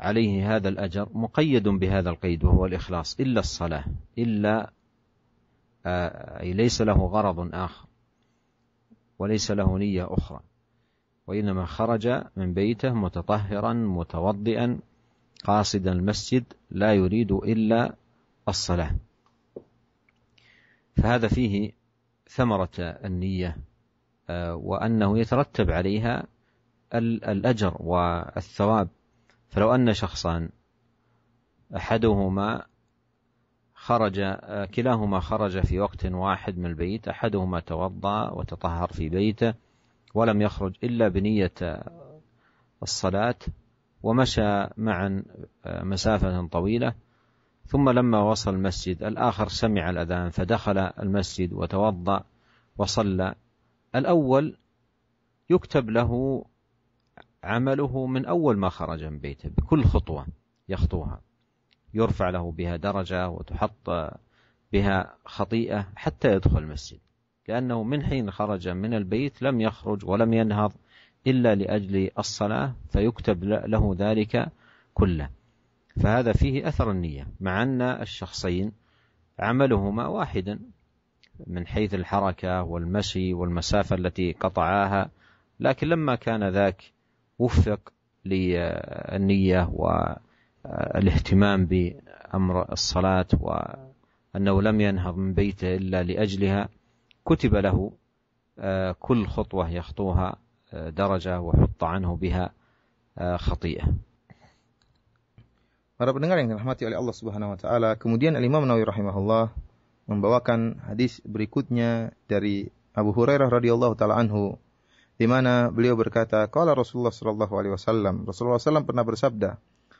عليه هذا الأجر مقيد بهذا القيد وهو الإخلاص إلا الصلاة إلا آه، أي ليس له غرض آخر وليس له نية أخرى وإنما خرج من بيته متطهرا متوضئا قاصدا المسجد لا يريد إلا الصلاة فهذا فيه ثمرة النية آه، وأنه يترتب عليها الأجر والثواب فلو أن شخصان أحدهما خرج آه، كلاهما خرج في وقت واحد من البيت أحدهما توضأ وتطهر في بيته ولم يخرج إلا بنية الصلاة ومشى معا آه، مسافة طويلة ثم لما وصل المسجد الآخر سمع الأذان فدخل المسجد وتوضأ وصلى الأول يكتب له عمله من أول ما خرج من بيته بكل خطوة يخطوها يرفع له بها درجة وتحط بها خطيئة حتى يدخل المسجد لأنه من حين خرج من البيت لم يخرج ولم ينهض إلا لأجل الصلاة فيكتب له ذلك كله فهذا فيه أثر النية مع أن الشخصين عملهما واحدا من حيث الحركة والمشي والمسافة التي قطعاها لكن لما كان ذاك وفق للنية والاهتمام بأمر الصلاة وأنه لم ينهض من بيته إلا لأجلها كتب له آه، كل خطوة يخطوها درجة وحط عنه بها خطيئة Para pendengar yang dirahmati oleh Allah Subhanahu wa taala, kemudian Al Imam Nawawi rahimahullah membawakan hadis berikutnya dari Abu Hurairah radhiyallahu taala anhu di mana beliau berkata, "Qala Rasulullah sallallahu alaihi wasallam, Rasulullah SAW pernah bersabda,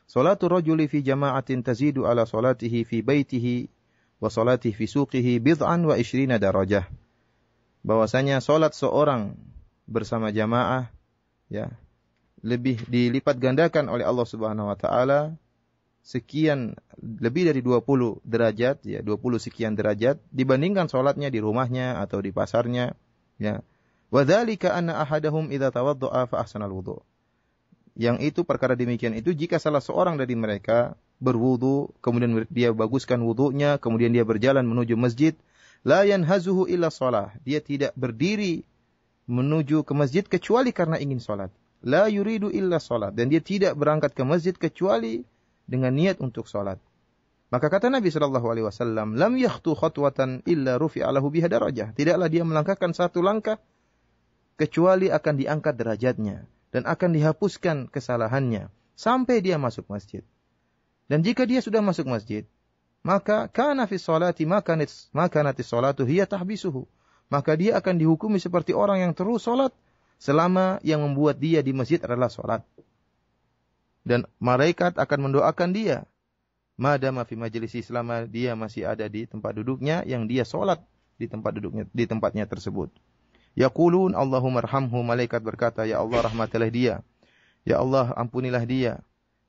"Salatu rajuli fi jama'atin tazidu ala salatihi fi baitihi wa salatihi fi suqihi bid'an wa ishrina darajah." Bahwasanya salat seorang bersama jamaah ya lebih dilipat gandakan oleh Allah Subhanahu wa taala sekian lebih dari 20 derajat ya 20 sekian derajat dibandingkan sholatnya di rumahnya atau di pasarnya ya wadzalika anna ahadahum idza tawaddaa fa ahsanal wudu yang itu perkara demikian itu jika salah seorang dari mereka berwudu kemudian dia baguskan wudunya kemudian dia berjalan menuju masjid la yanhazuhu ilah shalah dia tidak berdiri menuju ke masjid kecuali karena ingin sholat. La yuridu illa sholat. Dan dia tidak berangkat ke masjid kecuali dengan niat untuk sholat. Maka kata Nabi Shallallahu Alaihi Wasallam, lam yahtu khutwatan illa rufi alahu biha darajah. Tidaklah dia melangkahkan satu langkah kecuali akan diangkat derajatnya dan akan dihapuskan kesalahannya sampai dia masuk masjid. Dan jika dia sudah masuk masjid, maka kana fi salati makanat salatu hiya tahbisuhu maka dia akan dihukumi seperti orang yang terus sholat selama yang membuat dia di masjid adalah sholat. Dan malaikat akan mendoakan dia. Madama fi majlisi selama dia masih ada di tempat duduknya yang dia sholat di tempat duduknya di tempatnya tersebut. Yaqulun Allahumma arhamhu malaikat berkata ya Allah rahmatilah dia. Ya Allah ampunilah dia.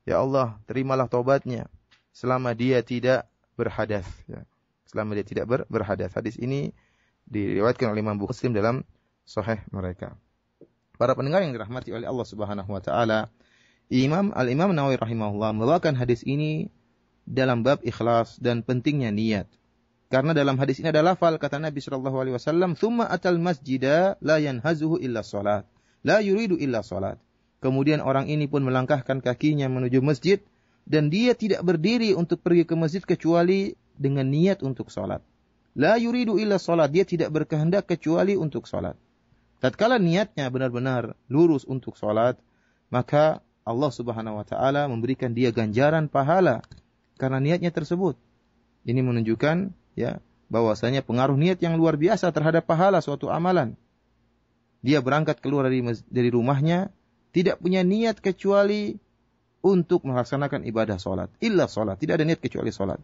Ya Allah terimalah taubatnya selama dia tidak berhadas ya. Selama dia tidak ber, berhadas. Hadis ini diriwayatkan oleh Imam Muslim dalam sahih mereka. Para pendengar yang dirahmati oleh Allah Subhanahu wa taala, Imam Al-Imam Nawawi rahimahullah meluahkan hadis ini dalam bab ikhlas dan pentingnya niat. Karena dalam hadis ini ada lafal kata Nabi Sallallahu alaihi wasallam, "Tsumma atal masjida la yanhazuhu illa salat, la yuridu illa salat." Kemudian orang ini pun melangkahkan kakinya menuju masjid dan dia tidak berdiri untuk pergi ke masjid kecuali dengan niat untuk salat. La yuridu illa sholat. Dia tidak berkehendak kecuali untuk sholat. Tatkala niatnya benar-benar lurus untuk sholat, maka Allah subhanahu wa ta'ala memberikan dia ganjaran pahala karena niatnya tersebut. Ini menunjukkan ya bahwasanya pengaruh niat yang luar biasa terhadap pahala suatu amalan. Dia berangkat keluar dari, dari rumahnya, tidak punya niat kecuali untuk melaksanakan ibadah sholat. Illa sholat. Tidak ada niat kecuali sholat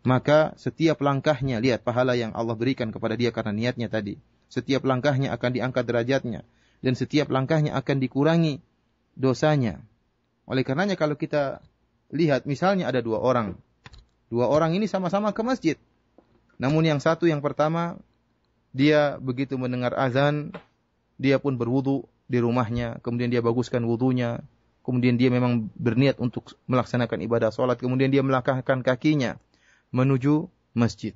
maka setiap langkahnya lihat pahala yang Allah berikan kepada dia karena niatnya tadi. Setiap langkahnya akan diangkat derajatnya dan setiap langkahnya akan dikurangi dosanya. Oleh karenanya kalau kita lihat misalnya ada dua orang. Dua orang ini sama-sama ke masjid. Namun yang satu yang pertama dia begitu mendengar azan dia pun berwudu di rumahnya, kemudian dia baguskan wudunya, kemudian dia memang berniat untuk melaksanakan ibadah sholat, kemudian dia melangkahkan kakinya menuju masjid.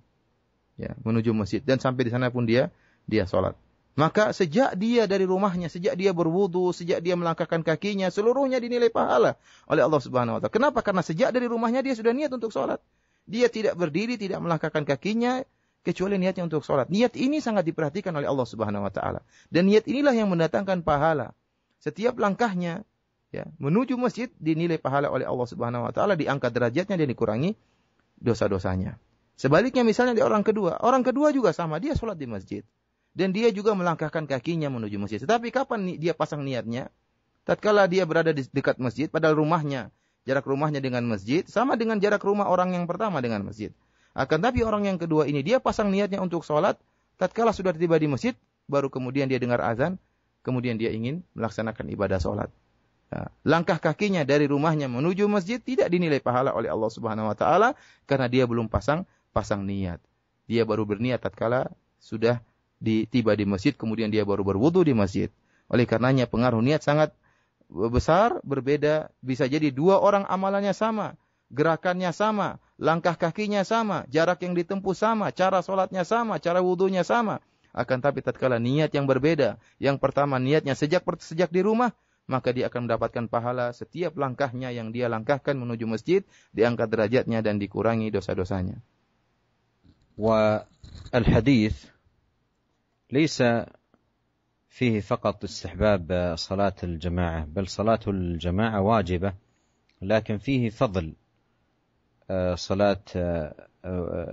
Ya, menuju masjid dan sampai di sana pun dia dia sholat. Maka sejak dia dari rumahnya, sejak dia berwudu, sejak dia melangkahkan kakinya, seluruhnya dinilai pahala oleh Allah Subhanahu wa taala. Kenapa? Karena sejak dari rumahnya dia sudah niat untuk sholat. Dia tidak berdiri, tidak melangkahkan kakinya kecuali niatnya untuk sholat. Niat ini sangat diperhatikan oleh Allah Subhanahu wa taala. Dan niat inilah yang mendatangkan pahala. Setiap langkahnya ya, menuju masjid dinilai pahala oleh Allah Subhanahu wa taala, diangkat derajatnya dan dikurangi dosa-dosanya. Sebaliknya misalnya di orang kedua, orang kedua juga sama, dia sholat di masjid. Dan dia juga melangkahkan kakinya menuju masjid. Tetapi kapan dia pasang niatnya? Tatkala dia berada di dekat masjid, padahal rumahnya, jarak rumahnya dengan masjid, sama dengan jarak rumah orang yang pertama dengan masjid. Akan tapi orang yang kedua ini, dia pasang niatnya untuk sholat, tatkala sudah tiba di masjid, baru kemudian dia dengar azan, kemudian dia ingin melaksanakan ibadah sholat. Ya. Langkah kakinya dari rumahnya menuju masjid tidak dinilai pahala oleh Allah Subhanahu wa taala karena dia belum pasang pasang niat. Dia baru berniat tatkala sudah di, tiba di masjid kemudian dia baru berwudu di masjid. Oleh karenanya pengaruh niat sangat besar berbeda bisa jadi dua orang amalannya sama, gerakannya sama, langkah kakinya sama, jarak yang ditempuh sama, cara sholatnya sama, cara wudunya sama. Akan tapi tatkala niat yang berbeda, yang pertama niatnya sejak sejak di rumah, maka dia akan mendapatkan pahala setiap langkahnya yang dia langkahkan menuju masjid, diangkat derajatnya dan dikurangi dosa-dosanya. Wa al hadis ليس فيه فقط استحباب صلاة الجماعة بل صلاة الجماعة واجبة لكن فيه فضل صلاة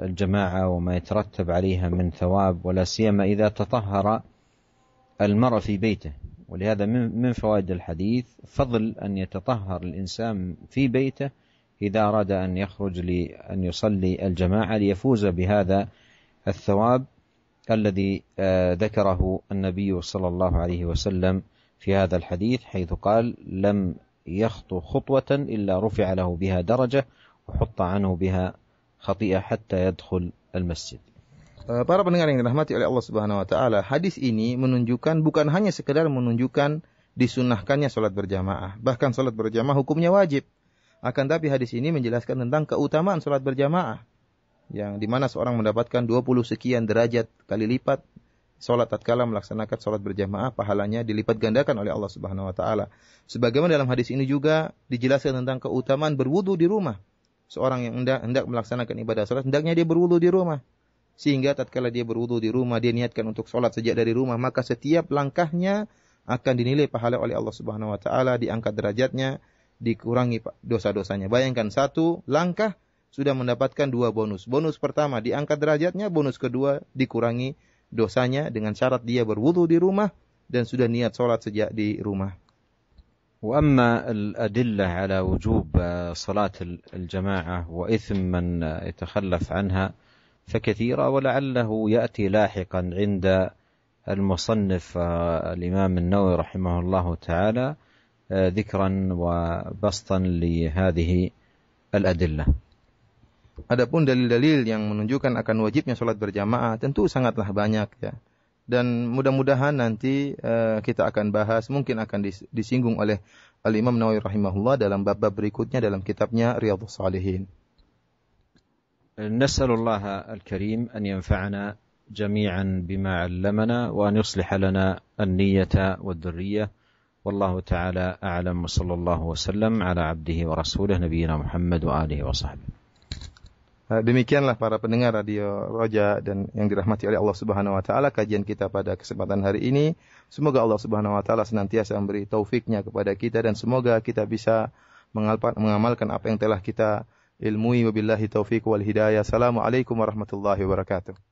الجماعة وما يترتب عليها من ثواب ولا سيما إذا تطهر المرء في بيته ولهذا من فوائد الحديث فضل أن يتطهر الإنسان في بيته إذا أراد أن يخرج لأن يصلي الجماعة ليفوز بهذا الثواب الذي آه، ذكره النبي صلى الله عليه وسلم في هذا الحديث حيث قال لم يخطو خطوة إلا رفع له بها درجة وحط عنه بها خطيئة حتى يدخل المسجد Eh, para pendengar yang dirahmati oleh Allah Subhanahu wa taala, hadis ini menunjukkan bukan hanya sekedar menunjukkan disunahkannya salat berjamaah, bahkan salat berjamaah hukumnya wajib. Akan tapi hadis ini menjelaskan tentang keutamaan salat berjamaah yang dimana seorang mendapatkan 20 sekian derajat kali lipat salat tatkala melaksanakan salat berjamaah pahalanya dilipat gandakan oleh Allah Subhanahu wa taala. Sebagaimana dalam hadis ini juga dijelaskan tentang keutamaan berwudu di rumah. Seorang yang hendak, hendak melaksanakan ibadah salat hendaknya dia berwudu di rumah sehingga tatkala dia berwudu di rumah, dia niatkan untuk sholat sejak dari rumah, maka setiap langkahnya akan dinilai pahala oleh Allah Subhanahu wa taala, diangkat derajatnya, dikurangi dosa-dosanya. Bayangkan satu langkah sudah mendapatkan dua bonus. Bonus pertama diangkat derajatnya, bonus kedua dikurangi dosanya dengan syarat dia berwudu di rumah dan sudah niat sholat sejak di rumah. واما الادله على وجوب صلاه الجماعه واثم من يتخلف عنها فكثيرة ولعله يأتي لاحقا عند المصنف الإمام النووي رحمه الله تعالى ذكرا وبسطا لهذه الأدلة Adapun dalil-dalil yang menunjukkan akan wajibnya sholat berjamaah tentu sangatlah banyak ya. Dan mudah-mudahan nanti uh, kita akan bahas, mungkin akan disinggung oleh Al-Imam Nawawi rahimahullah dalam bab-bab berikutnya dalam kitabnya Riyadhus Salihin. نسأل الله الكريم أن ينفعنا جميعا بما علمنا وأن يصلح لنا النية والذرية والله تعالى أعلم وصلى الله وسلم على عبده ورسوله نبينا محمد وآله وصحبه eh, Demikianlah para pendengar Radio Roja dan yang dirahmati oleh Allah Subhanahu wa taala kajian kita pada kesempatan hari ini. Semoga Allah Subhanahu wa taala senantiasa memberi taufiknya kepada kita dan semoga kita bisa mengamalkan apa yang telah kita ilmuhi wabillahi taufiq wal hidayah. Assalamualaikum warahmatullahi wabarakatuh.